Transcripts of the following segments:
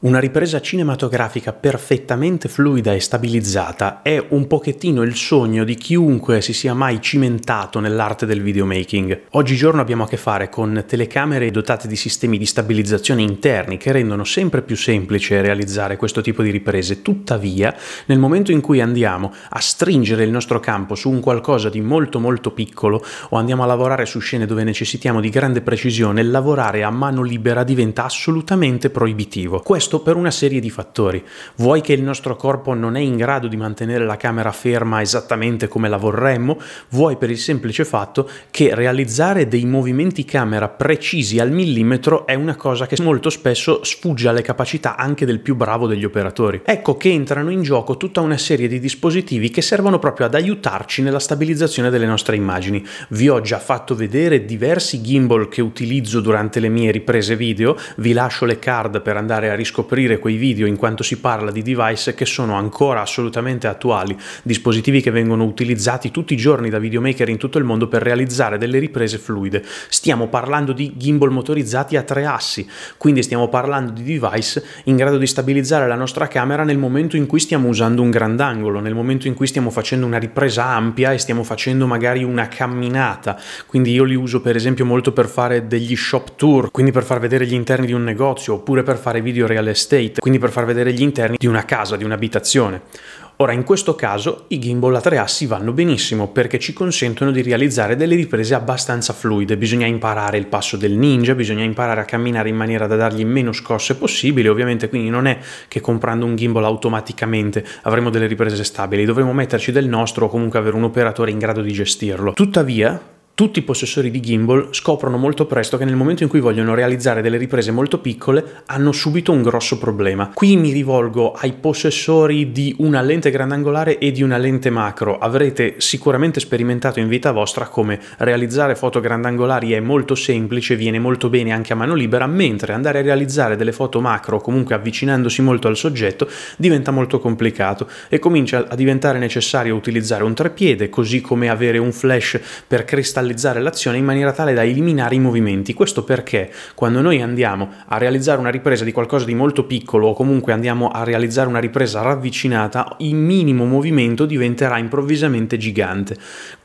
Una ripresa cinematografica perfettamente fluida e stabilizzata è un pochettino il sogno di chiunque si sia mai cimentato nell'arte del videomaking. Oggigiorno abbiamo a che fare con telecamere dotate di sistemi di stabilizzazione interni che rendono sempre più semplice realizzare questo tipo di riprese. Tuttavia, nel momento in cui andiamo a stringere il nostro campo su un qualcosa di molto molto piccolo o andiamo a lavorare su scene dove necessitiamo di grande precisione, lavorare a mano libera diventa assolutamente proibitivo. Questo questo per una serie di fattori. Vuoi che il nostro corpo non è in grado di mantenere la camera ferma esattamente come la vorremmo, vuoi per il semplice fatto che realizzare dei movimenti camera precisi al millimetro è una cosa che molto spesso sfugge alle capacità anche del più bravo degli operatori. Ecco che entrano in gioco tutta una serie di dispositivi che servono proprio ad aiutarci nella stabilizzazione delle nostre immagini. Vi ho già fatto vedere diversi gimbal che utilizzo durante le mie riprese video, vi lascio le card per andare a riscoprire scoprire quei video in quanto si parla di device che sono ancora assolutamente attuali, dispositivi che vengono utilizzati tutti i giorni da videomaker in tutto il mondo per realizzare delle riprese fluide. Stiamo parlando di gimbal motorizzati a tre assi, quindi stiamo parlando di device in grado di stabilizzare la nostra camera nel momento in cui stiamo usando un grandangolo, nel momento in cui stiamo facendo una ripresa ampia e stiamo facendo magari una camminata. Quindi io li uso per esempio molto per fare degli shop tour, quindi per far vedere gli interni di un negozio oppure per fare video realizzati real estate, quindi per far vedere gli interni di una casa, di un'abitazione. Ora, in questo caso i gimbal a tre assi vanno benissimo perché ci consentono di realizzare delle riprese abbastanza fluide. Bisogna imparare il passo del ninja, bisogna imparare a camminare in maniera da dargli meno scosse possibile. Ovviamente, quindi non è che comprando un gimbal automaticamente avremo delle riprese stabili, dovremo metterci del nostro o comunque avere un operatore in grado di gestirlo. Tuttavia, tutti i possessori di gimbal scoprono molto presto che nel momento in cui vogliono realizzare delle riprese molto piccole hanno subito un grosso problema. Qui mi rivolgo ai possessori di una lente grandangolare e di una lente macro. Avrete sicuramente sperimentato in vita vostra come realizzare foto grandangolari è molto semplice, viene molto bene anche a mano libera, mentre andare a realizzare delle foto macro, comunque avvicinandosi molto al soggetto, diventa molto complicato e comincia a diventare necessario utilizzare un trepiede, così come avere un flash per cristallizzare realizzare l'azione in maniera tale da eliminare i movimenti. Questo perché quando noi andiamo a realizzare una ripresa di qualcosa di molto piccolo o comunque andiamo a realizzare una ripresa ravvicinata, il minimo movimento diventerà improvvisamente gigante.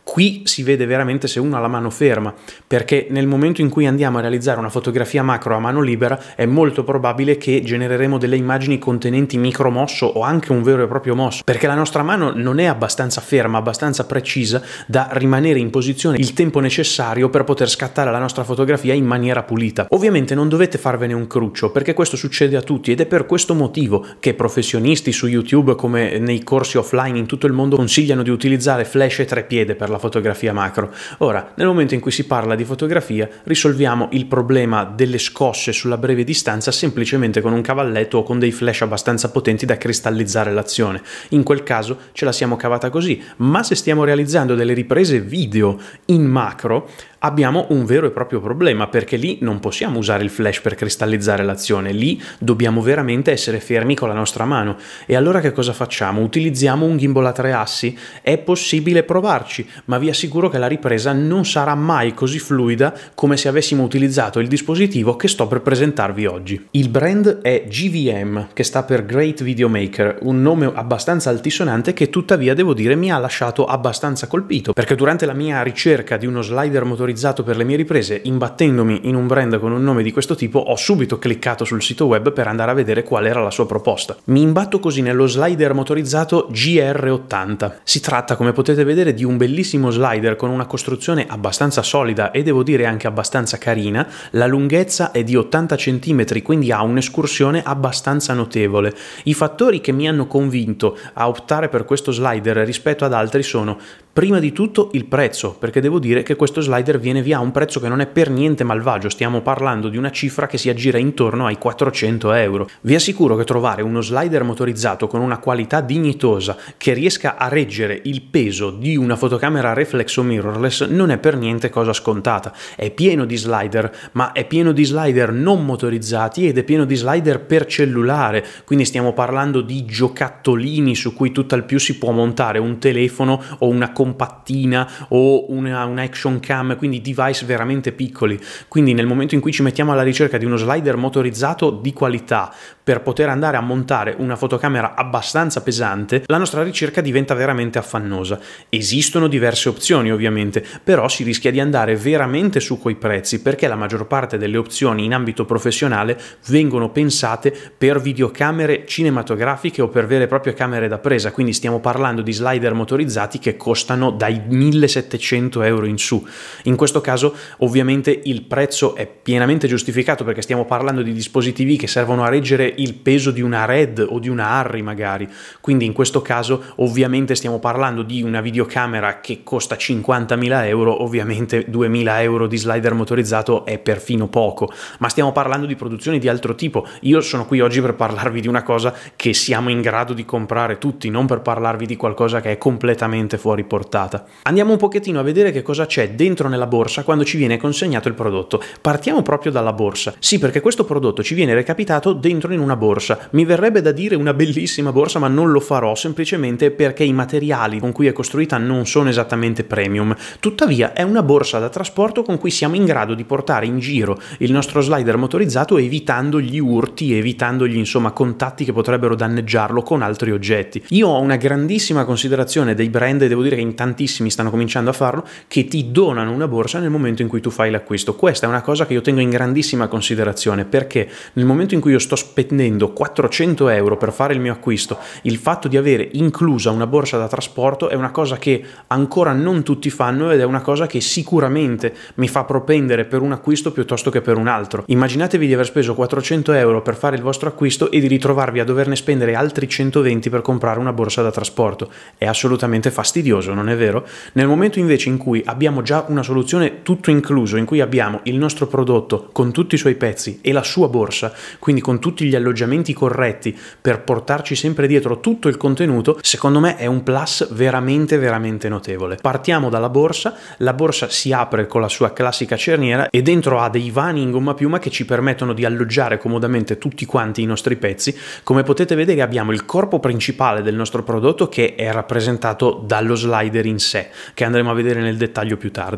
Qui si vede veramente se uno ha la mano ferma, perché nel momento in cui andiamo a realizzare una fotografia macro a mano libera è molto probabile che genereremo delle immagini contenenti micro mosso o anche un vero e proprio mosso, perché la nostra mano non è abbastanza ferma, abbastanza precisa da rimanere in posizione il tempo necessario per poter scattare la nostra fotografia in maniera pulita. Ovviamente non dovete farvene un cruccio, perché questo succede a tutti ed è per questo motivo che professionisti su YouTube come nei corsi offline in tutto il mondo consigliano di utilizzare flash e trepiede per la fotografia macro. Ora, nel momento in cui si parla di fotografia, risolviamo il problema delle scosse sulla breve distanza semplicemente con un cavalletto o con dei flash abbastanza potenti da cristallizzare l'azione. In quel caso ce la siamo cavata così, ma se stiamo realizzando delle riprese video in macro, abbiamo un vero e proprio problema perché lì non possiamo usare il flash per cristallizzare l'azione, lì dobbiamo veramente essere fermi con la nostra mano. E allora che cosa facciamo? Utilizziamo un gimbal a tre assi? È possibile provarci, ma vi assicuro che la ripresa non sarà mai così fluida come se avessimo utilizzato il dispositivo che sto per presentarvi oggi. Il brand è GVM, che sta per Great Videomaker, un nome abbastanza altisonante che tuttavia devo dire mi ha lasciato abbastanza colpito, perché durante la mia ricerca di uno slider motorizzato terrorizzato per le mie riprese, imbattendomi in un brand con un nome di questo tipo, ho subito cliccato sul sito web per andare a vedere qual era la sua proposta. Mi imbatto così nello slider motorizzato GR80. Si tratta, come potete vedere, di un bellissimo slider con una costruzione abbastanza solida e devo dire anche abbastanza carina. La lunghezza è di 80 cm, quindi ha un'escursione abbastanza notevole. I fattori che mi hanno convinto a optare per questo slider rispetto ad altri sono prima di tutto il prezzo, perché devo dire che questo slider viene via a un prezzo che non è per niente malvagio, stiamo parlando di una cifra che si aggira intorno ai 400 euro. Vi assicuro che trovare uno slider motorizzato con una qualità dignitosa che riesca a reggere il peso di una fotocamera reflex o mirrorless non è per niente cosa scontata. È pieno di slider, ma è pieno di slider non motorizzati ed è pieno di slider per cellulare, quindi stiamo parlando di giocattolini su cui tutt'al più si può montare un telefono o una compattina o una, una action cam quindi device veramente piccoli. Quindi nel momento in cui ci mettiamo alla ricerca di uno slider motorizzato di qualità per poter andare a montare una fotocamera abbastanza pesante, la nostra ricerca diventa veramente affannosa. Esistono diverse opzioni ovviamente, però si rischia di andare veramente su quei prezzi perché la maggior parte delle opzioni in ambito professionale vengono pensate per videocamere cinematografiche o per vere e proprie camere da presa, quindi stiamo parlando di slider motorizzati che costano dai 1700 euro in su. In in questo caso ovviamente il prezzo è pienamente giustificato perché stiamo parlando di dispositivi che servono a reggere il peso di una RED o di una Harry magari, quindi in questo caso ovviamente stiamo parlando di una videocamera che costa 50.000 euro, ovviamente 2.000 euro di slider motorizzato è perfino poco, ma stiamo parlando di produzioni di altro tipo. Io sono qui oggi per parlarvi di una cosa che siamo in grado di comprare tutti, non per parlarvi di qualcosa che è completamente fuori portata. Andiamo un pochettino a vedere che cosa c'è dentro nella della borsa quando ci viene consegnato il prodotto. Partiamo proprio dalla borsa. Sì, perché questo prodotto ci viene recapitato dentro in una borsa. Mi verrebbe da dire una bellissima borsa, ma non lo farò semplicemente perché i materiali con cui è costruita non sono esattamente premium. Tuttavia è una borsa da trasporto con cui siamo in grado di portare in giro il nostro slider motorizzato evitando gli urti, evitandogli insomma contatti che potrebbero danneggiarlo con altri oggetti. Io ho una grandissima considerazione dei brand, e devo dire che in tantissimi stanno cominciando a farlo, che ti donano una borsa nel momento in cui tu fai l'acquisto. Questa è una cosa che io tengo in grandissima considerazione perché nel momento in cui io sto spendendo 400 euro per fare il mio acquisto, il fatto di avere inclusa una borsa da trasporto è una cosa che ancora non tutti fanno ed è una cosa che sicuramente mi fa propendere per un acquisto piuttosto che per un altro. Immaginatevi di aver speso 400 euro per fare il vostro acquisto e di ritrovarvi a doverne spendere altri 120 per comprare una borsa da trasporto. È assolutamente fastidioso, non è vero? Nel momento invece in cui abbiamo già una soluzione soluzione tutto incluso in cui abbiamo il nostro prodotto con tutti i suoi pezzi e la sua borsa, quindi con tutti gli alloggiamenti corretti per portarci sempre dietro tutto il contenuto, secondo me è un plus veramente veramente notevole. Partiamo dalla borsa, la borsa si apre con la sua classica cerniera e dentro ha dei vani in gomma piuma che ci permettono di alloggiare comodamente tutti quanti i nostri pezzi. Come potete vedere abbiamo il corpo principale del nostro prodotto che è rappresentato dallo slider in sé, che andremo a vedere nel dettaglio più tardi.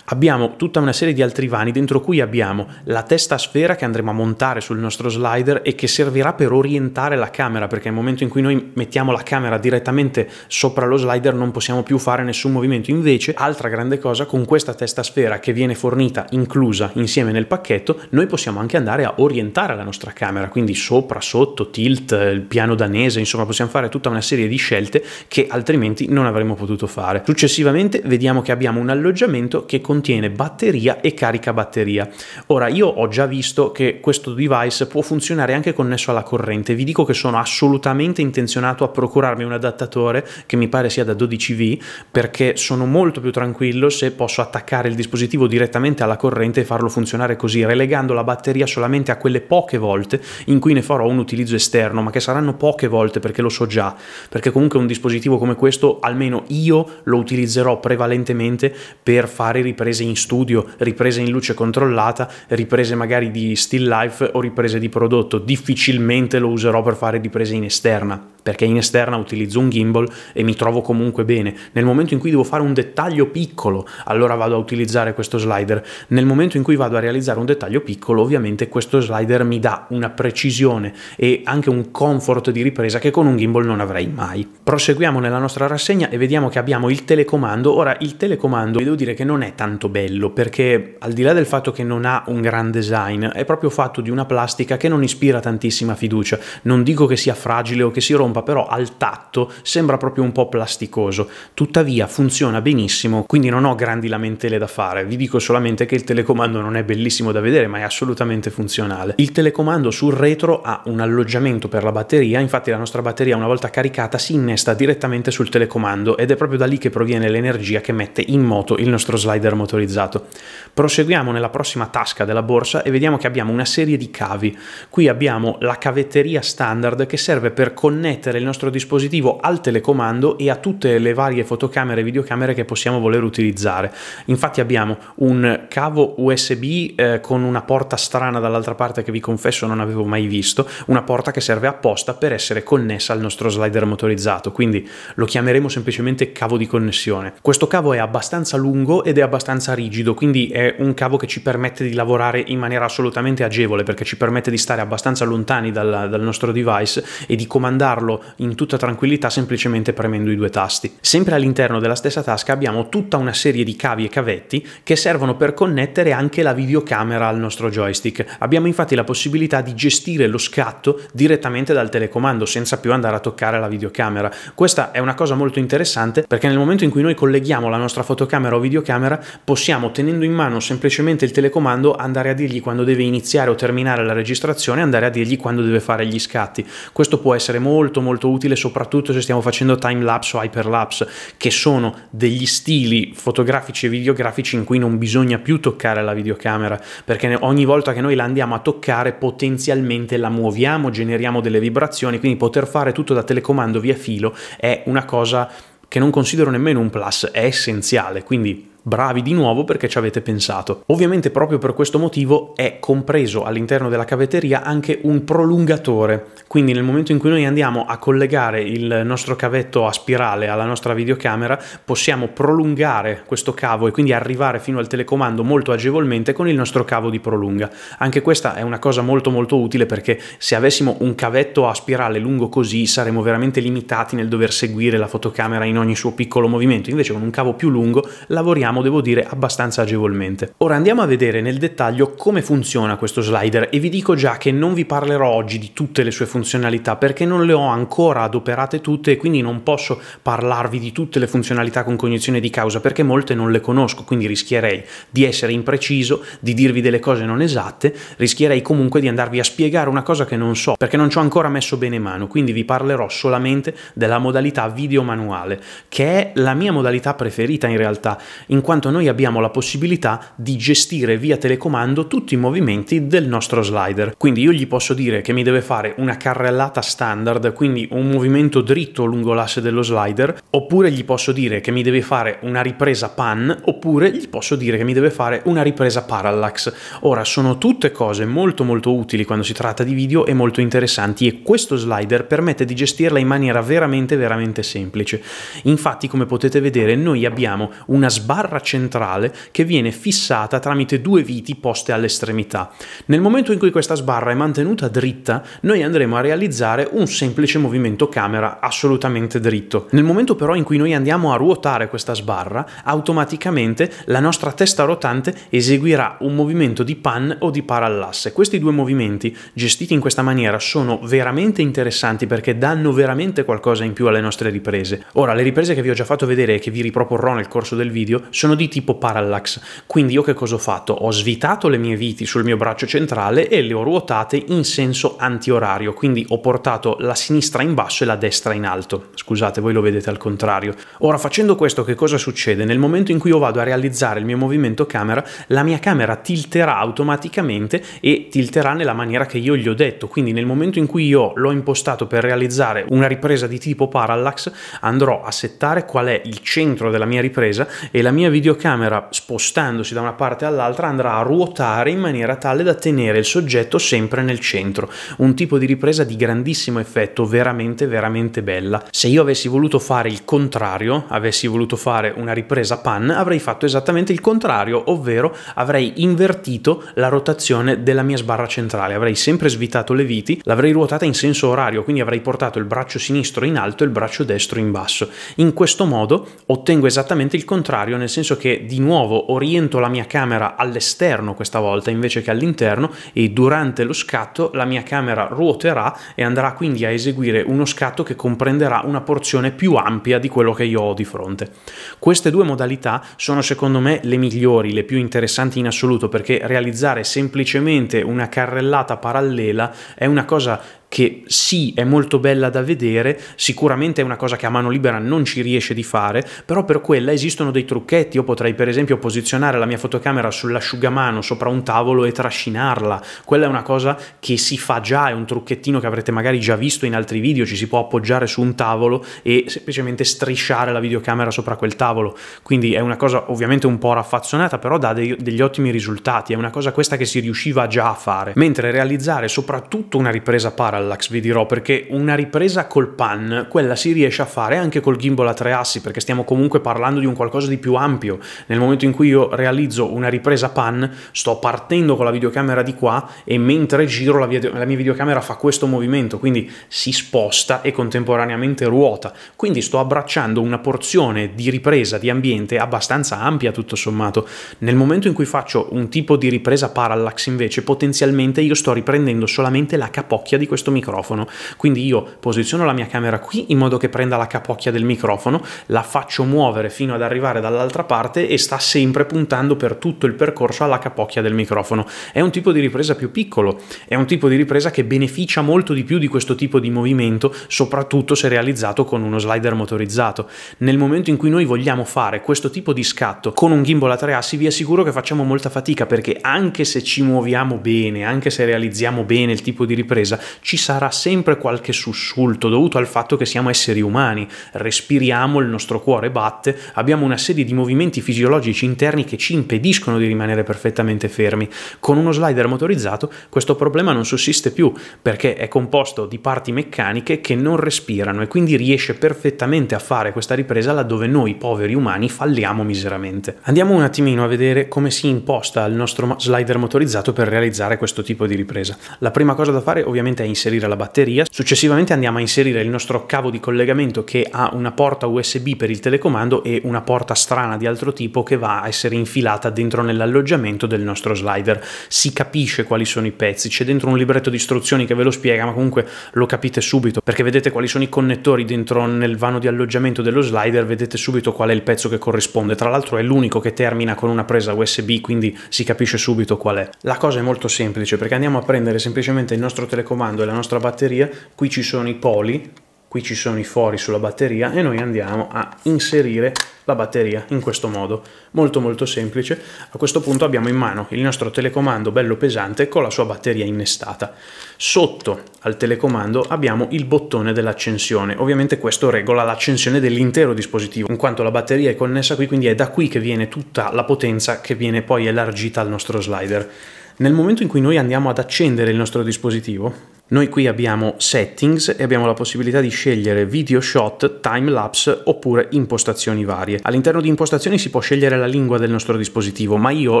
Abbiamo tutta una serie di altri vani dentro cui abbiamo la testa a sfera che andremo a montare sul nostro slider e che servirà per orientare la camera perché nel momento in cui noi mettiamo la camera direttamente sopra lo slider non possiamo più fare nessun movimento. Invece, altra grande cosa, con questa testa sfera che viene fornita inclusa insieme nel pacchetto, noi possiamo anche andare a orientare la nostra camera, quindi sopra, sotto, tilt, il piano danese, insomma possiamo fare tutta una serie di scelte che altrimenti non avremmo potuto fare. Successivamente vediamo che abbiamo un alloggiamento che che contiene batteria e carica batteria. Ora, io ho già visto che questo device può funzionare anche connesso alla corrente. Vi dico che sono assolutamente intenzionato a procurarmi un adattatore che mi pare sia da 12V perché sono molto più tranquillo se posso attaccare il dispositivo direttamente alla corrente e farlo funzionare così, relegando la batteria solamente a quelle poche volte in cui ne farò un utilizzo esterno, ma che saranno poche volte perché lo so già, perché comunque un dispositivo come questo almeno io lo utilizzerò prevalentemente per fare riprese in studio, riprese in luce controllata, riprese magari di still life o riprese di prodotto. Difficilmente lo userò per fare riprese in esterna perché in esterna utilizzo un gimbal e mi trovo comunque bene. Nel momento in cui devo fare un dettaglio piccolo, allora vado a utilizzare questo slider. Nel momento in cui vado a realizzare un dettaglio piccolo, ovviamente questo slider mi dà una precisione e anche un comfort di ripresa che con un gimbal non avrei mai. Proseguiamo nella nostra rassegna e vediamo che abbiamo il telecomando. Ora, il telecomando, vi devo dire che non è tanto bello, perché al di là del fatto che non ha un gran design, è proprio fatto di una plastica che non ispira tantissima fiducia. Non dico che sia fragile o che si rompa, stampa però al tatto sembra proprio un po' plasticoso, tuttavia funziona benissimo, quindi non ho grandi lamentele da fare, vi dico solamente che il telecomando non è bellissimo da vedere ma è assolutamente funzionale. Il telecomando sul retro ha un alloggiamento per la batteria, infatti la nostra batteria una volta caricata si innesta direttamente sul telecomando ed è proprio da lì che proviene l'energia che mette in moto il nostro slider motorizzato. Proseguiamo nella prossima tasca della borsa e vediamo che abbiamo una serie di cavi. Qui abbiamo la cavetteria standard che serve per connettere connettere il nostro dispositivo al telecomando e a tutte le varie fotocamere e videocamere che possiamo voler utilizzare. Infatti abbiamo un cavo USB eh, con una porta strana dall'altra parte che vi confesso non avevo mai visto, una porta che serve apposta per essere connessa al nostro slider motorizzato, quindi lo chiameremo semplicemente cavo di connessione. Questo cavo è abbastanza lungo ed è abbastanza rigido, quindi è un cavo che ci permette di lavorare in maniera assolutamente agevole perché ci permette di stare abbastanza lontani dal, dal nostro device e di comandarlo farlo in tutta tranquillità semplicemente premendo i due tasti. Sempre all'interno della stessa tasca abbiamo tutta una serie di cavi e cavetti che servono per connettere anche la videocamera al nostro joystick. Abbiamo infatti la possibilità di gestire lo scatto direttamente dal telecomando senza più andare a toccare la videocamera. Questa è una cosa molto interessante perché nel momento in cui noi colleghiamo la nostra fotocamera o videocamera possiamo tenendo in mano semplicemente il telecomando andare a dirgli quando deve iniziare o terminare la registrazione andare a dirgli quando deve fare gli scatti. Questo può essere molto molto molto utile soprattutto se stiamo facendo time lapse o hyperlapse che sono degli stili fotografici e videografici in cui non bisogna più toccare la videocamera perché ogni volta che noi la andiamo a toccare potenzialmente la muoviamo, generiamo delle vibrazioni, quindi poter fare tutto da telecomando via filo è una cosa che non considero nemmeno un plus, è essenziale, quindi bravi di nuovo perché ci avete pensato. Ovviamente proprio per questo motivo è compreso all'interno della cavetteria anche un prolungatore, quindi nel momento in cui noi andiamo a collegare il nostro cavetto a spirale alla nostra videocamera possiamo prolungare questo cavo e quindi arrivare fino al telecomando molto agevolmente con il nostro cavo di prolunga. Anche questa è una cosa molto molto utile perché se avessimo un cavetto a spirale lungo così saremmo veramente limitati nel dover seguire la fotocamera in ogni suo piccolo movimento, invece con un cavo più lungo lavoriamo muoviamo, devo dire, abbastanza agevolmente. Ora andiamo a vedere nel dettaglio come funziona questo slider e vi dico già che non vi parlerò oggi di tutte le sue funzionalità perché non le ho ancora adoperate tutte e quindi non posso parlarvi di tutte le funzionalità con cognizione di causa perché molte non le conosco, quindi rischierei di essere impreciso, di dirvi delle cose non esatte, rischierei comunque di andarvi a spiegare una cosa che non so perché non ci ho ancora messo bene mano, quindi vi parlerò solamente della modalità video manuale che è la mia modalità preferita in realtà. In quanto noi abbiamo la possibilità di gestire via telecomando tutti i movimenti del nostro slider. Quindi io gli posso dire che mi deve fare una carrellata standard, quindi un movimento dritto lungo l'asse dello slider, oppure gli posso dire che mi deve fare una ripresa pan, oppure gli posso dire che mi deve fare una ripresa parallax. Ora, sono tutte cose molto molto utili quando si tratta di video e molto interessanti e questo slider permette di gestirla in maniera veramente veramente semplice. Infatti, come potete vedere, noi abbiamo una sbarra barra centrale che viene fissata tramite due viti poste all'estremità. Nel momento in cui questa sbarra è mantenuta dritta, noi andremo a realizzare un semplice movimento camera assolutamente dritto. Nel momento però in cui noi andiamo a ruotare questa sbarra, automaticamente la nostra testa rotante eseguirà un movimento di pan o di parallasse. Questi due movimenti, gestiti in questa maniera, sono veramente interessanti perché danno veramente qualcosa in più alle nostre riprese. Ora, le riprese che vi ho già fatto vedere e che vi riproporrò nel corso del video sono sono di tipo parallax, quindi io che cosa ho fatto? Ho svitato le mie viti sul mio braccio centrale e le ho ruotate in senso antiorario, quindi ho portato la sinistra in basso e la destra in alto. Scusate, voi lo vedete al contrario. Ora facendo questo che cosa succede? Nel momento in cui io vado a realizzare il mio movimento camera, la mia camera tilterà automaticamente e tilterà nella maniera che io gli ho detto, quindi nel momento in cui io l'ho impostato per realizzare una ripresa di tipo parallax, andrò a settare qual è il centro della mia ripresa e la mia videocamera spostandosi da una parte all'altra andrà a ruotare in maniera tale da tenere il soggetto sempre nel centro, un tipo di ripresa di grandissimo effetto, veramente veramente bella. Se io avessi voluto fare il contrario, avessi voluto fare una ripresa pan, avrei fatto esattamente il contrario, ovvero avrei invertito la rotazione della mia sbarra centrale, avrei sempre svitato le viti, l'avrei ruotata in senso orario, quindi avrei portato il braccio sinistro in alto e il braccio destro in basso. In questo modo ottengo esattamente il contrario nel senso che di nuovo oriento la mia camera all'esterno questa volta invece che all'interno e durante lo scatto la mia camera ruoterà e andrà quindi a eseguire uno scatto che comprenderà una porzione più ampia di quello che io ho di fronte. Queste due modalità sono secondo me le migliori, le più interessanti in assoluto perché realizzare semplicemente una carrellata parallela è una cosa che sì, è molto bella da vedere, sicuramente è una cosa che a mano libera non ci riesce di fare, però per quella esistono dei trucchetti, io potrei per esempio posizionare la mia fotocamera sull'asciugamano sopra un tavolo e trascinarla, quella è una cosa che si fa già, è un trucchettino che avrete magari già visto in altri video, ci si può appoggiare su un tavolo e semplicemente strisciare la videocamera sopra quel tavolo, quindi è una cosa ovviamente un po' raffazzonata, però dà dei, degli ottimi risultati, è una cosa questa che si riusciva già a fare, mentre realizzare soprattutto una ripresa parallel parallax, vi dirò, perché una ripresa col pan, quella si riesce a fare anche col gimbal a tre assi, perché stiamo comunque parlando di un qualcosa di più ampio. Nel momento in cui io realizzo una ripresa pan, sto partendo con la videocamera di qua e mentre giro la, video la mia videocamera fa questo movimento, quindi si sposta e contemporaneamente ruota. Quindi sto abbracciando una porzione di ripresa di ambiente abbastanza ampia tutto sommato. Nel momento in cui faccio un tipo di ripresa parallax invece, potenzialmente io sto riprendendo solamente la capocchia di questo microfono. Quindi io posiziono la mia camera qui in modo che prenda la capocchia del microfono, la faccio muovere fino ad arrivare dall'altra parte e sta sempre puntando per tutto il percorso alla capocchia del microfono. È un tipo di ripresa più piccolo, è un tipo di ripresa che beneficia molto di più di questo tipo di movimento, soprattutto se realizzato con uno slider motorizzato. Nel momento in cui noi vogliamo fare questo tipo di scatto con un gimbal a tre assi, vi assicuro che facciamo molta fatica perché anche se ci muoviamo bene, anche se realizziamo bene il tipo di ripresa, ci sarà sempre qualche sussulto dovuto al fatto che siamo esseri umani, respiriamo, il nostro cuore batte, abbiamo una serie di movimenti fisiologici interni che ci impediscono di rimanere perfettamente fermi. Con uno slider motorizzato questo problema non sussiste più perché è composto di parti meccaniche che non respirano e quindi riesce perfettamente a fare questa ripresa laddove noi poveri umani falliamo miseramente. Andiamo un attimino a vedere come si imposta il nostro slider motorizzato per realizzare questo tipo di ripresa. La prima cosa da fare ovviamente è inserire inserire la batteria. Successivamente andiamo a inserire il nostro cavo di collegamento che ha una porta USB per il telecomando e una porta strana di altro tipo che va a essere infilata dentro nell'alloggiamento del nostro slider. Si capisce quali sono i pezzi, c'è dentro un libretto di istruzioni che ve lo spiega, ma comunque lo capite subito perché vedete quali sono i connettori dentro nel vano di alloggiamento dello slider, vedete subito qual è il pezzo che corrisponde. Tra l'altro è l'unico che termina con una presa USB, quindi si capisce subito qual è. La cosa è molto semplice perché andiamo a prendere semplicemente il nostro telecomando e la della nostra batteria, qui ci sono i poli, qui ci sono i fori sulla batteria e noi andiamo a inserire la batteria in questo modo, molto molto semplice. A questo punto abbiamo in mano il nostro telecomando bello pesante con la sua batteria innestata. Sotto al telecomando abbiamo il bottone dell'accensione, ovviamente questo regola l'accensione dell'intero dispositivo, in quanto la batteria è connessa qui, quindi è da qui che viene tutta la potenza che viene poi elargita al nostro slider. Nel momento in cui noi andiamo ad accendere il nostro dispositivo, noi qui abbiamo settings e abbiamo la possibilità di scegliere video shot, time lapse oppure impostazioni varie. All'interno di impostazioni si può scegliere la lingua del nostro dispositivo, ma io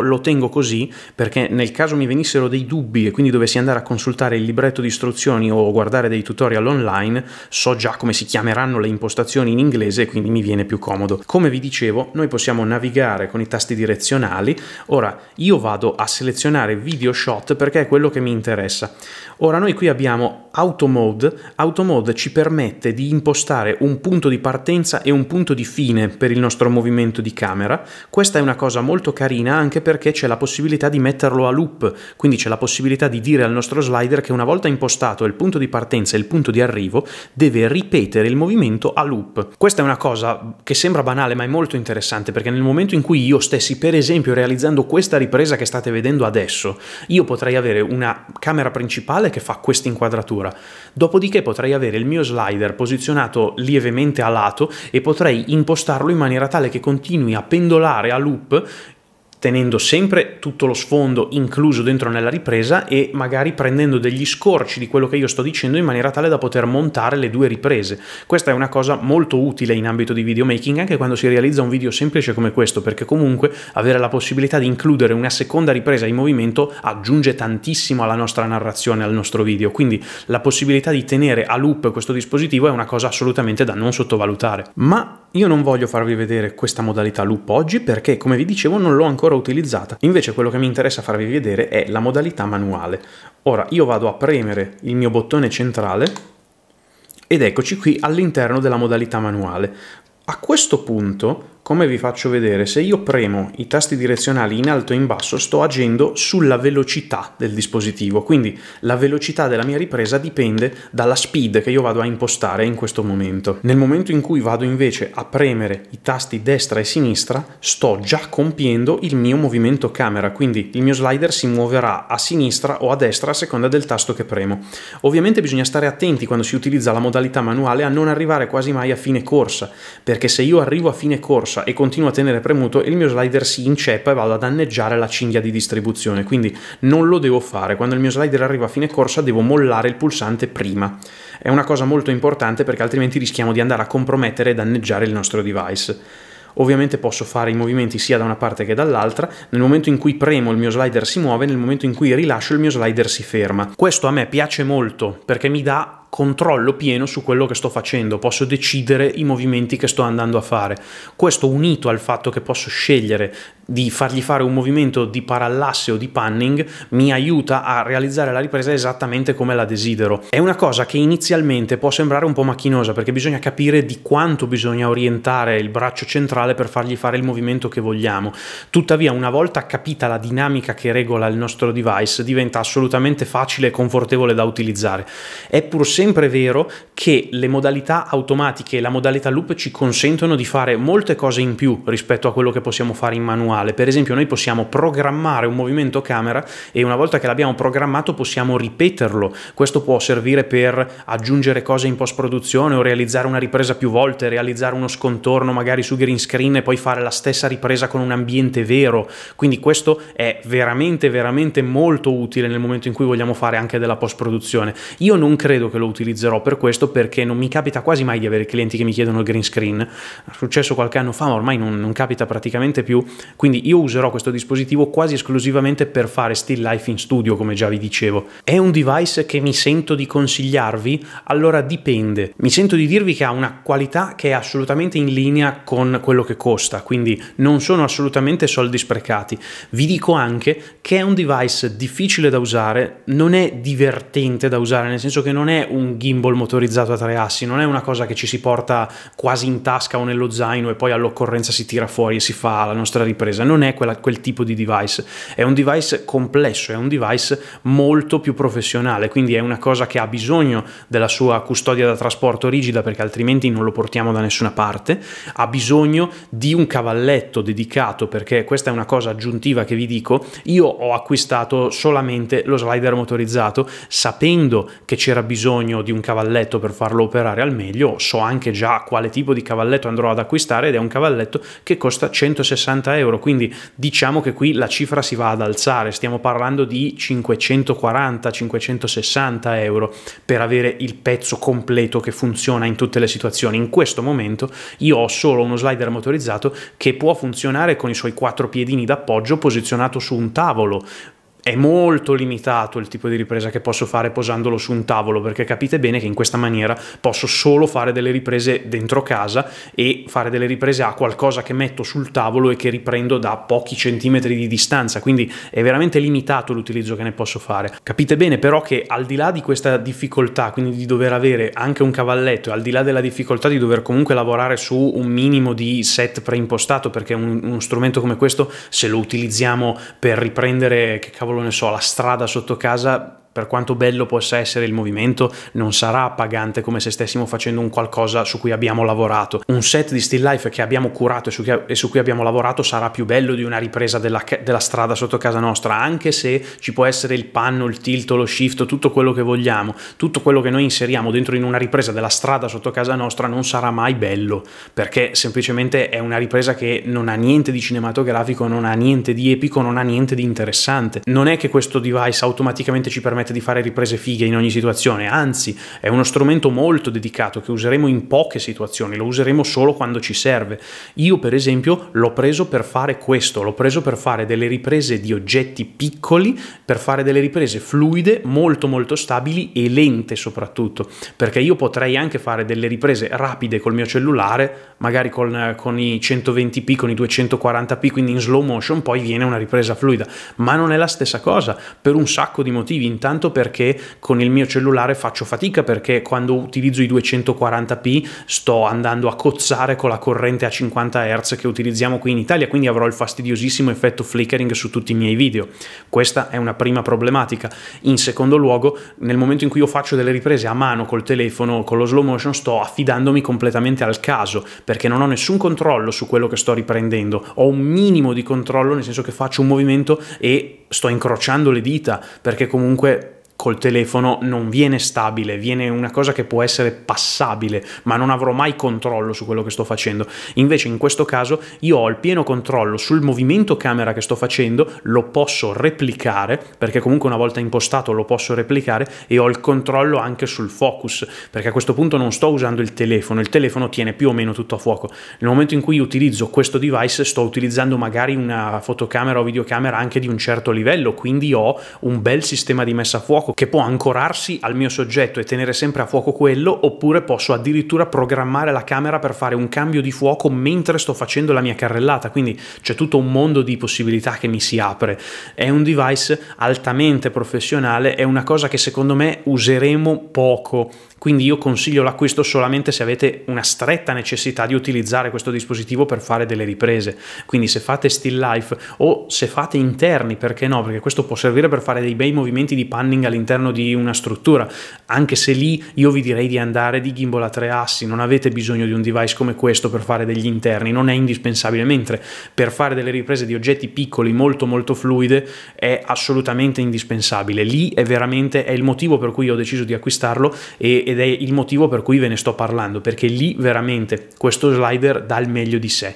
lo tengo così perché nel caso mi venissero dei dubbi e quindi dovessi andare a consultare il libretto di istruzioni o guardare dei tutorial online, so già come si chiameranno le impostazioni in inglese e quindi mi viene più comodo. Come vi dicevo, noi possiamo navigare con i tasti direzionali. Ora io vado a selezionare video shot perché è quello che mi interessa. Ora noi qui abbiamo abbiamo AutoMode. AutoMode ci permette di impostare un punto di partenza e un punto di fine per il nostro movimento di camera. Questa è una cosa molto carina anche perché c'è la possibilità di metterlo a loop, quindi c'è la possibilità di dire al nostro slider che una volta impostato il punto di partenza e il punto di arrivo deve ripetere il movimento a loop. Questa è una cosa che sembra banale ma è molto interessante perché nel momento in cui io stessi per esempio realizzando questa ripresa che state vedendo adesso, io potrei avere una camera principale che fa questa questa inquadratura. Dopodiché potrei avere il mio slider posizionato lievemente a lato e potrei impostarlo in maniera tale che continui a pendolare a loop tenendo sempre tutto lo sfondo incluso dentro nella ripresa e magari prendendo degli scorci di quello che io sto dicendo in maniera tale da poter montare le due riprese. Questa è una cosa molto utile in ambito di videomaking anche quando si realizza un video semplice come questo, perché comunque avere la possibilità di includere una seconda ripresa in movimento aggiunge tantissimo alla nostra narrazione, al nostro video, quindi la possibilità di tenere a loop questo dispositivo è una cosa assolutamente da non sottovalutare. Ma io non voglio farvi vedere questa modalità loop oggi perché, come vi dicevo, non l'ho ancora utilizzata. Invece quello che mi interessa farvi vedere è la modalità manuale. Ora, io vado a premere il mio bottone centrale ed eccoci qui all'interno della modalità manuale. A questo punto come vi faccio vedere, se io premo i tasti direzionali in alto e in basso sto agendo sulla velocità del dispositivo, quindi la velocità della mia ripresa dipende dalla speed che io vado a impostare in questo momento. Nel momento in cui vado invece a premere i tasti destra e sinistra sto già compiendo il mio movimento camera, quindi il mio slider si muoverà a sinistra o a destra a seconda del tasto che premo. Ovviamente bisogna stare attenti quando si utilizza la modalità manuale a non arrivare quasi mai a fine corsa, perché se io arrivo a fine corsa corsa e continuo a tenere premuto, il mio slider si inceppa e vado a danneggiare la cinghia di distribuzione, quindi non lo devo fare. Quando il mio slider arriva a fine corsa devo mollare il pulsante prima. È una cosa molto importante perché altrimenti rischiamo di andare a compromettere e danneggiare il nostro device. Ovviamente posso fare i movimenti sia da una parte che dall'altra, nel momento in cui premo il mio slider si muove, nel momento in cui rilascio il mio slider si ferma. Questo a me piace molto perché mi dà controllo pieno su quello che sto facendo, posso decidere i movimenti che sto andando a fare. Questo unito al fatto che posso scegliere di fargli fare un movimento di parallasse o di panning mi aiuta a realizzare la ripresa esattamente come la desidero. È una cosa che inizialmente può sembrare un po' macchinosa perché bisogna capire di quanto bisogna orientare il braccio centrale per fargli fare il movimento che vogliamo. Tuttavia una volta capita la dinamica che regola il nostro device diventa assolutamente facile e confortevole da utilizzare. È pur sempre sempre vero che le modalità automatiche e la modalità loop ci consentono di fare molte cose in più rispetto a quello che possiamo fare in manuale. Per esempio, noi possiamo programmare un movimento camera e una volta che l'abbiamo programmato possiamo ripeterlo. Questo può servire per aggiungere cose in post-produzione o realizzare una ripresa più volte, realizzare uno scontorno magari su green screen e poi fare la stessa ripresa con un ambiente vero. Quindi questo è veramente veramente molto utile nel momento in cui vogliamo fare anche della post-produzione. Io non credo che lo utilizzerò per questo perché non mi capita quasi mai di avere clienti che mi chiedono il green screen, è successo qualche anno fa ma ormai non, non capita praticamente più, quindi io userò questo dispositivo quasi esclusivamente per fare still life in studio come già vi dicevo. È un device che mi sento di consigliarvi? Allora dipende, mi sento di dirvi che ha una qualità che è assolutamente in linea con quello che costa, quindi non sono assolutamente soldi sprecati. Vi dico anche che è un device difficile da usare, non è divertente da usare, nel senso che non è un gimbal motorizzato a tre assi, non è una cosa che ci si porta quasi in tasca o nello zaino e poi all'occorrenza si tira fuori e si fa la nostra ripresa, non è quella, quel tipo di device, è un device complesso, è un device molto più professionale, quindi è una cosa che ha bisogno della sua custodia da trasporto rigida perché altrimenti non lo portiamo da nessuna parte, ha bisogno di un cavalletto dedicato perché questa è una cosa aggiuntiva che vi dico, io ho acquistato solamente lo slider motorizzato sapendo che c'era bisogno bisogno di un cavalletto per farlo operare al meglio, so anche già quale tipo di cavalletto andrò ad acquistare ed è un cavalletto che costa 160 euro, quindi diciamo che qui la cifra si va ad alzare, stiamo parlando di 540-560 euro per avere il pezzo completo che funziona in tutte le situazioni. In questo momento io ho solo uno slider motorizzato che può funzionare con i suoi quattro piedini d'appoggio posizionato su un tavolo è molto limitato il tipo di ripresa che posso fare posandolo su un tavolo perché capite bene che in questa maniera posso solo fare delle riprese dentro casa e fare delle riprese a qualcosa che metto sul tavolo e che riprendo da pochi centimetri di distanza quindi è veramente limitato l'utilizzo che ne posso fare capite bene però che al di là di questa difficoltà quindi di dover avere anche un cavalletto e al di là della difficoltà di dover comunque lavorare su un minimo di set preimpostato perché un, uno strumento come questo se lo utilizziamo per riprendere che cavolo cavolo ne so, la strada sotto casa per quanto bello possa essere il movimento, non sarà appagante come se stessimo facendo un qualcosa su cui abbiamo lavorato. Un set di still life che abbiamo curato e su, che, e su cui abbiamo lavorato sarà più bello di una ripresa della, della, strada sotto casa nostra, anche se ci può essere il panno, il tilt, lo shift, tutto quello che vogliamo. Tutto quello che noi inseriamo dentro in una ripresa della strada sotto casa nostra non sarà mai bello, perché semplicemente è una ripresa che non ha niente di cinematografico, non ha niente di epico, non ha niente di interessante. Non è che questo device automaticamente ci permette permette di fare riprese fighe in ogni situazione, anzi è uno strumento molto dedicato che useremo in poche situazioni, lo useremo solo quando ci serve. Io per esempio l'ho preso per fare questo, l'ho preso per fare delle riprese di oggetti piccoli, per fare delle riprese fluide, molto molto stabili e lente soprattutto, perché io potrei anche fare delle riprese rapide col mio cellulare, magari con, con i 120p, con i 240p, quindi in slow motion, poi viene una ripresa fluida, ma non è la stessa cosa per un sacco di motivi. Intanto tanto perché con il mio cellulare faccio fatica perché quando utilizzo i 240p sto andando a cozzare con la corrente a 50 Hz che utilizziamo qui in Italia, quindi avrò il fastidiosissimo effetto flickering su tutti i miei video. Questa è una prima problematica. In secondo luogo, nel momento in cui io faccio delle riprese a mano col telefono, con lo slow motion, sto affidandomi completamente al caso perché non ho nessun controllo su quello che sto riprendendo, ho un minimo di controllo nel senso che faccio un movimento e sto incrociando le dita perché comunque col telefono non viene stabile, viene una cosa che può essere passabile, ma non avrò mai controllo su quello che sto facendo. Invece in questo caso io ho il pieno controllo sul movimento camera che sto facendo, lo posso replicare, perché comunque una volta impostato lo posso replicare e ho il controllo anche sul focus, perché a questo punto non sto usando il telefono, il telefono tiene più o meno tutto a fuoco. Nel momento in cui utilizzo questo device sto utilizzando magari una fotocamera o videocamera anche di un certo livello, quindi ho un bel sistema di messa a fuoco che può ancorarsi al mio soggetto e tenere sempre a fuoco quello, oppure posso addirittura programmare la camera per fare un cambio di fuoco mentre sto facendo la mia carrellata, quindi c'è tutto un mondo di possibilità che mi si apre. È un device altamente professionale, è una cosa che secondo me useremo poco quindi io consiglio l'acquisto solamente se avete una stretta necessità di utilizzare questo dispositivo per fare delle riprese, quindi se fate still life o se fate interni, perché no? Perché questo può servire per fare dei bei movimenti di panning all'interno di una struttura, anche se lì io vi direi di andare di gimbal a tre assi, non avete bisogno di un device come questo per fare degli interni, non è indispensabile, mentre per fare delle riprese di oggetti piccoli molto molto fluide è assolutamente indispensabile, lì è veramente è il motivo per cui io ho deciso di acquistarlo e, ed è il motivo per cui ve ne sto parlando, perché lì veramente questo slider dà il meglio di sé.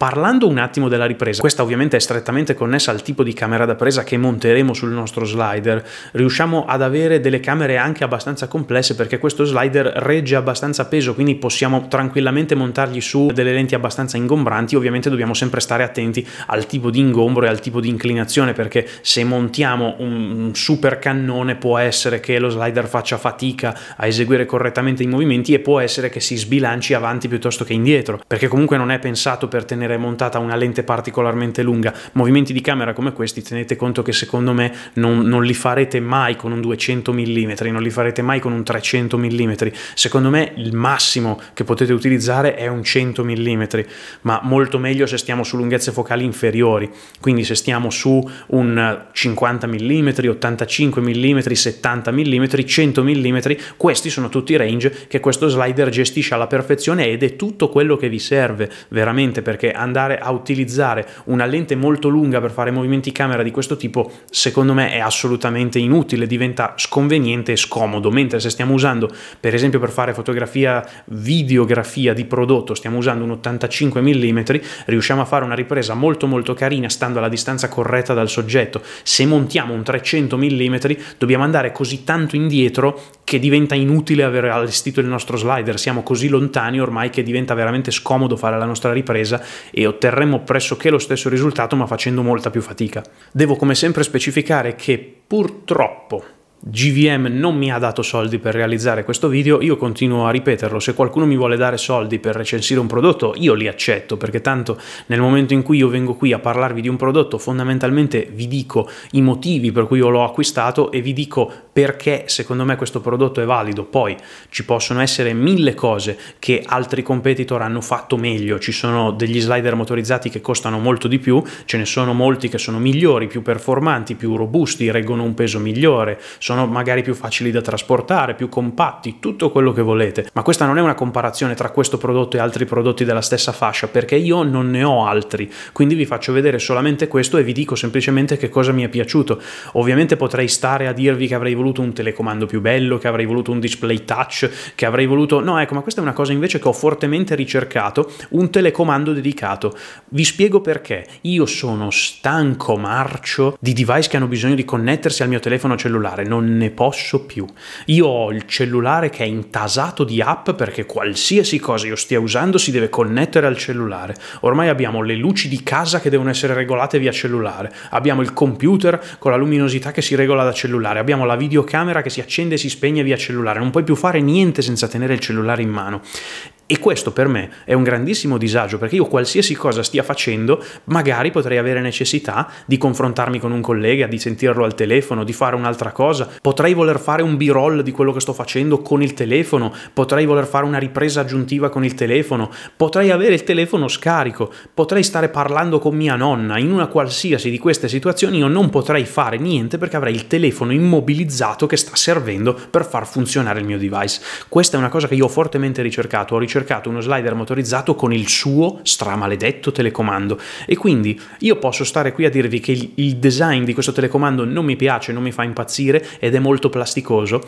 Parlando un attimo della ripresa, questa ovviamente è strettamente connessa al tipo di camera da presa che monteremo sul nostro slider, riusciamo ad avere delle camere anche abbastanza complesse perché questo slider regge abbastanza peso, quindi possiamo tranquillamente montargli su delle lenti abbastanza ingombranti, ovviamente dobbiamo sempre stare attenti al tipo di ingombro e al tipo di inclinazione perché se montiamo un super cannone può essere che lo slider faccia fatica a eseguire correttamente i movimenti e può essere che si sbilanci avanti piuttosto che indietro, perché comunque non è pensato per tenere camera è montata una lente particolarmente lunga, movimenti di camera come questi tenete conto che secondo me non, non li farete mai con un 200 mm, non li farete mai con un 300 mm, secondo me il massimo che potete utilizzare è un 100 mm, ma molto meglio se stiamo su lunghezze focali inferiori, quindi se stiamo su un 50 mm, 85 mm, 70 mm, 100 mm, questi sono tutti i range che questo slider gestisce alla perfezione ed è tutto quello che vi serve veramente perché andare a utilizzare una lente molto lunga per fare movimenti camera di questo tipo, secondo me è assolutamente inutile, diventa sconveniente e scomodo, mentre se stiamo usando, per esempio per fare fotografia, videografia di prodotto, stiamo usando un 85 mm, riusciamo a fare una ripresa molto molto carina stando alla distanza corretta dal soggetto. Se montiamo un 300 mm, dobbiamo andare così tanto indietro che diventa inutile aver allestito il nostro slider, siamo così lontani ormai che diventa veramente scomodo fare la nostra ripresa e otterremmo pressoché lo stesso risultato ma facendo molta più fatica. Devo come sempre specificare che purtroppo GVM non mi ha dato soldi per realizzare questo video, io continuo a ripeterlo, se qualcuno mi vuole dare soldi per recensire un prodotto, io li accetto, perché tanto nel momento in cui io vengo qui a parlarvi di un prodotto, fondamentalmente vi dico i motivi per cui io l'ho acquistato e vi dico perché secondo me questo prodotto è valido. Poi ci possono essere mille cose che altri competitor hanno fatto meglio, ci sono degli slider motorizzati che costano molto di più, ce ne sono molti che sono migliori, più performanti, più robusti, reggono un peso migliore, sono magari più facili da trasportare, più compatti, tutto quello che volete, ma questa non è una comparazione tra questo prodotto e altri prodotti della stessa fascia, perché io non ne ho altri, quindi vi faccio vedere solamente questo e vi dico semplicemente che cosa mi è piaciuto. Ovviamente potrei stare a dirvi che avrei voluto un telecomando più bello, che avrei voluto un display touch, che avrei voluto... No, ecco, ma questa è una cosa invece che ho fortemente ricercato, un telecomando dedicato. Vi spiego perché. Io sono stanco marcio di device che hanno bisogno di connettersi al mio telefono cellulare, non non ne posso più. Io ho il cellulare che è intasato di app perché qualsiasi cosa io stia usando si deve connettere al cellulare. Ormai abbiamo le luci di casa che devono essere regolate via cellulare, abbiamo il computer con la luminosità che si regola da cellulare, abbiamo la videocamera che si accende e si spegne via cellulare, non puoi più fare niente senza tenere il cellulare in mano. E questo per me è un grandissimo disagio perché io qualsiasi cosa stia facendo, magari potrei avere necessità di confrontarmi con un collega, di sentirlo al telefono, di fare un'altra cosa, potrei voler fare un b-roll di quello che sto facendo con il telefono, potrei voler fare una ripresa aggiuntiva con il telefono, potrei avere il telefono scarico, potrei stare parlando con mia nonna, in una qualsiasi di queste situazioni io non potrei fare niente perché avrei il telefono immobilizzato che sta servendo per far funzionare il mio device. Questa è una cosa che io ho fortemente ricercato, ho ricercato uno slider motorizzato con il suo stramaledetto telecomando e quindi io posso stare qui a dirvi che il design di questo telecomando non mi piace, non mi fa impazzire ed è molto plasticoso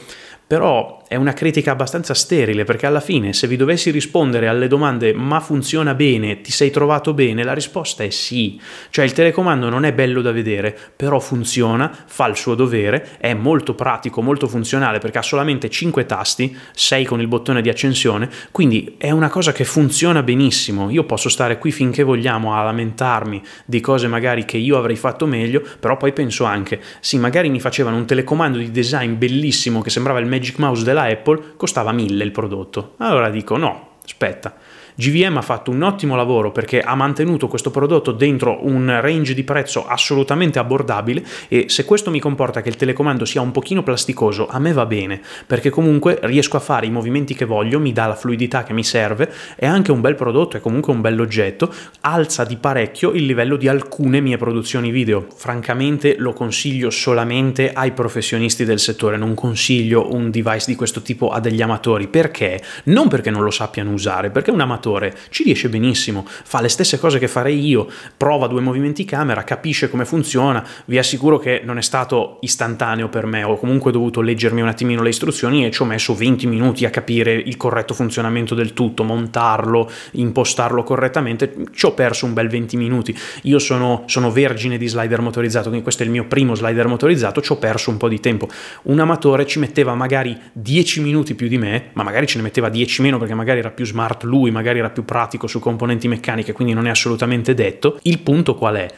però è una critica abbastanza sterile perché alla fine se vi dovessi rispondere alle domande ma funziona bene, ti sei trovato bene, la risposta è sì, cioè il telecomando non è bello da vedere, però funziona, fa il suo dovere, è molto pratico, molto funzionale perché ha solamente 5 tasti, 6 con il bottone di accensione, quindi è una cosa che funziona benissimo, io posso stare qui finché vogliamo a lamentarmi di cose magari che io avrei fatto meglio, però poi penso anche, sì magari mi facevano un telecomando di design bellissimo che sembrava il meglio Magic Mouse della Apple costava 1000 il prodotto. Allora dico no, aspetta, GVM ha fatto un ottimo lavoro perché ha mantenuto questo prodotto dentro un range di prezzo assolutamente abbordabile e se questo mi comporta che il telecomando sia un pochino plasticoso, a me va bene, perché comunque riesco a fare i movimenti che voglio, mi dà la fluidità che mi serve, è anche un bel prodotto, è comunque un bell'oggetto, alza di parecchio il livello di alcune mie produzioni video. Francamente lo consiglio solamente ai professionisti del settore, non consiglio un device di questo tipo a degli amatori, perché? Non perché non lo sappiano usare, perché un amatore animatore, ci riesce benissimo, fa le stesse cose che farei io, prova due movimenti camera, capisce come funziona, vi assicuro che non è stato istantaneo per me, ho comunque dovuto leggermi un attimino le istruzioni e ci ho messo 20 minuti a capire il corretto funzionamento del tutto, montarlo, impostarlo correttamente, ci ho perso un bel 20 minuti, io sono, sono vergine di slider motorizzato, quindi questo è il mio primo slider motorizzato, ci ho perso un po' di tempo, un amatore ci metteva magari 10 minuti più di me, ma magari ce ne metteva 10 meno perché magari era più smart lui, magari magari era più pratico su componenti meccaniche, quindi non è assolutamente detto. Il punto qual è?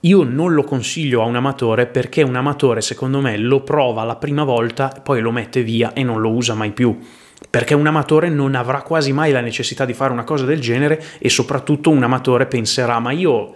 Io non lo consiglio a un amatore perché un amatore, secondo me, lo prova la prima volta, poi lo mette via e non lo usa mai più. Perché un amatore non avrà quasi mai la necessità di fare una cosa del genere e soprattutto un amatore penserà: ma io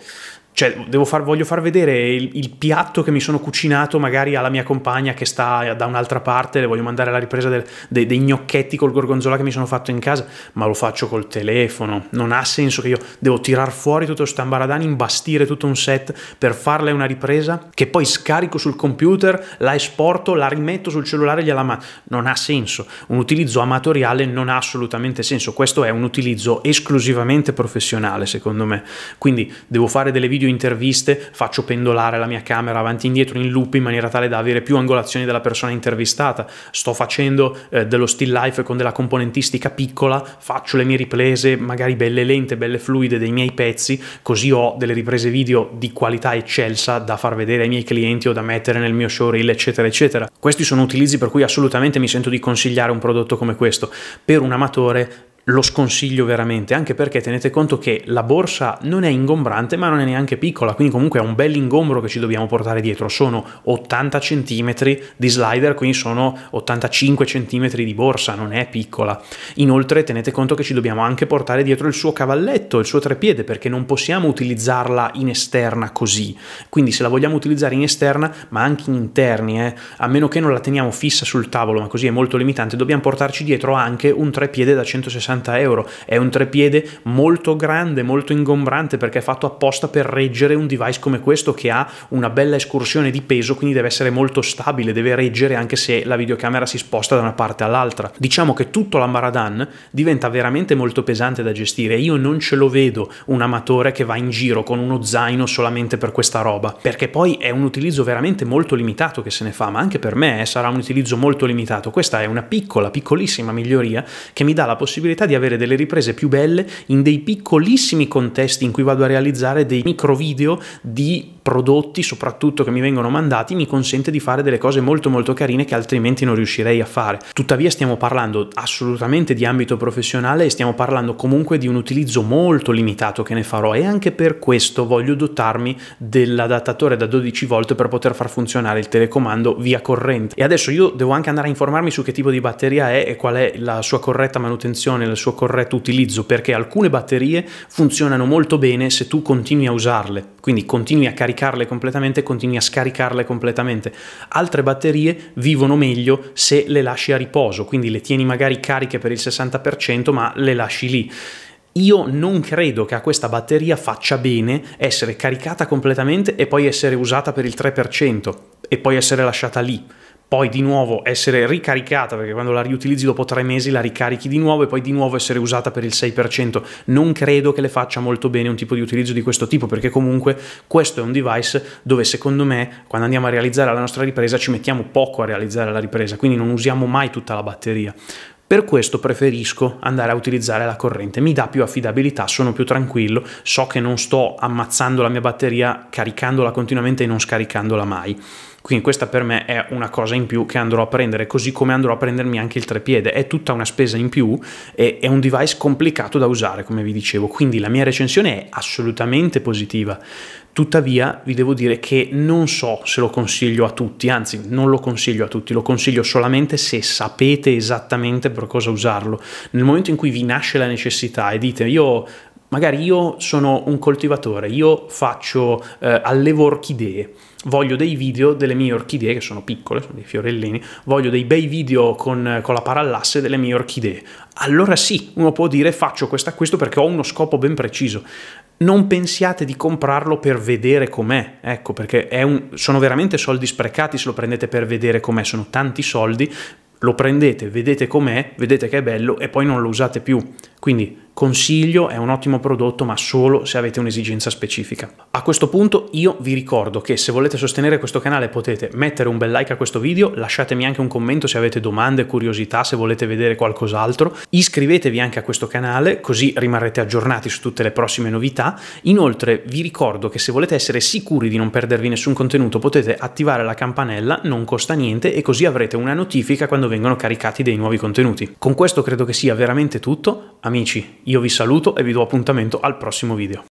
cioè far, voglio far vedere il, il, piatto che mi sono cucinato magari alla mia compagna che sta da un'altra parte, le voglio mandare la ripresa del, de, dei gnocchetti col gorgonzola che mi sono fatto in casa, ma lo faccio col telefono, non ha senso che io devo tirar fuori tutto questo stambaradani, imbastire tutto un set per farle una ripresa che poi scarico sul computer, la esporto, la rimetto sul cellulare e gliela mando, non ha senso, un utilizzo amatoriale non ha assolutamente senso, questo è un utilizzo esclusivamente professionale secondo me, quindi devo fare delle video video interviste, faccio pendolare la mia camera avanti e indietro in loop in maniera tale da avere più angolazioni della persona intervistata, sto facendo eh, dello still life con della componentistica piccola, faccio le mie riprese magari belle lente, belle fluide dei miei pezzi, così ho delle riprese video di qualità eccelsa da far vedere ai miei clienti o da mettere nel mio showreel, eccetera, eccetera. Questi sono utilizzi per cui assolutamente mi sento di consigliare un prodotto come questo. Per un amatore lo sconsiglio veramente, anche perché tenete conto che la borsa non è ingombrante ma non è neanche piccola, quindi comunque è un bel ingombro che ci dobbiamo portare dietro, sono 80 cm di slider, quindi sono 85 cm di borsa, non è piccola. Inoltre tenete conto che ci dobbiamo anche portare dietro il suo cavalletto, il suo trepiede, perché non possiamo utilizzarla in esterna così, quindi se la vogliamo utilizzare in esterna ma anche in interni, eh, a meno che non la teniamo fissa sul tavolo, ma così è molto limitante, dobbiamo portarci dietro anche un trepiede da 160 150 euro. È un trepiede molto grande, molto ingombrante perché è fatto apposta per reggere un device come questo che ha una bella escursione di peso, quindi deve essere molto stabile, deve reggere anche se la videocamera si sposta da una parte all'altra. Diciamo che tutto l'Amaradan diventa veramente molto pesante da gestire. Io non ce lo vedo un amatore che va in giro con uno zaino solamente per questa roba, perché poi è un utilizzo veramente molto limitato che se ne fa, ma anche per me eh, sarà un utilizzo molto limitato. Questa è una piccola, piccolissima miglioria che mi dà la possibilità possibilità di avere delle riprese più belle in dei piccolissimi contesti in cui vado a realizzare dei micro video di prodotti, soprattutto che mi vengono mandati, mi consente di fare delle cose molto molto carine che altrimenti non riuscirei a fare. Tuttavia stiamo parlando assolutamente di ambito professionale e stiamo parlando comunque di un utilizzo molto limitato che ne farò e anche per questo voglio dotarmi dell'adattatore da 12 volt per poter far funzionare il telecomando via corrente. E adesso io devo anche andare a informarmi su che tipo di batteria è e qual è la sua corretta manutenzione, il suo corretto utilizzo, perché alcune batterie funzionano molto bene se tu continui a usarle, quindi continui a caricare caricarle completamente continui a scaricarle completamente. Altre batterie vivono meglio se le lasci a riposo, quindi le tieni magari cariche per il 60%, ma le lasci lì. Io non credo che a questa batteria faccia bene essere caricata completamente e poi essere usata per il 3% e poi essere lasciata lì poi di nuovo essere ricaricata, perché quando la riutilizzi dopo tre mesi la ricarichi di nuovo e poi di nuovo essere usata per il 6%. Non credo che le faccia molto bene un tipo di utilizzo di questo tipo, perché comunque questo è un device dove secondo me quando andiamo a realizzare la nostra ripresa ci mettiamo poco a realizzare la ripresa, quindi non usiamo mai tutta la batteria. Per questo preferisco andare a utilizzare la corrente, mi dà più affidabilità, sono più tranquillo, so che non sto ammazzando la mia batteria caricandola continuamente e non scaricandola mai. Quindi questa per me è una cosa in più che andrò a prendere, così come andrò a prendermi anche il trepiede, è tutta una spesa in più e è un device complicato da usare, come vi dicevo, quindi la mia recensione è assolutamente positiva. Tuttavia vi devo dire che non so se lo consiglio a tutti, anzi non lo consiglio a tutti, lo consiglio solamente se sapete esattamente per cosa usarlo. Nel momento in cui vi nasce la necessità e dite io magari io sono un coltivatore, io faccio eh, allevo orchidee, voglio dei video delle mie orchidee, che sono piccole, sono dei fiorellini, voglio dei bei video con, con la parallasse delle mie orchidee. Allora sì, uno può dire faccio questa, questo perché ho uno scopo ben preciso non pensiate di comprarlo per vedere com'è, ecco, perché un, sono veramente soldi sprecati se lo prendete per vedere com'è, sono tanti soldi, lo prendete, vedete com'è, vedete che è bello e poi non lo usate più. Quindi Consiglio, è un ottimo prodotto ma solo se avete un'esigenza specifica. A questo punto io vi ricordo che se volete sostenere questo canale potete mettere un bel like a questo video, lasciatemi anche un commento se avete domande, curiosità, se volete vedere qualcos'altro, iscrivetevi anche a questo canale così rimarrete aggiornati su tutte le prossime novità. Inoltre vi ricordo che se volete essere sicuri di non perdervi nessun contenuto potete attivare la campanella, non costa niente e così avrete una notifica quando vengono caricati dei nuovi contenuti. Con questo credo che sia veramente tutto, amici io vi saluto e vi do appuntamento al prossimo video.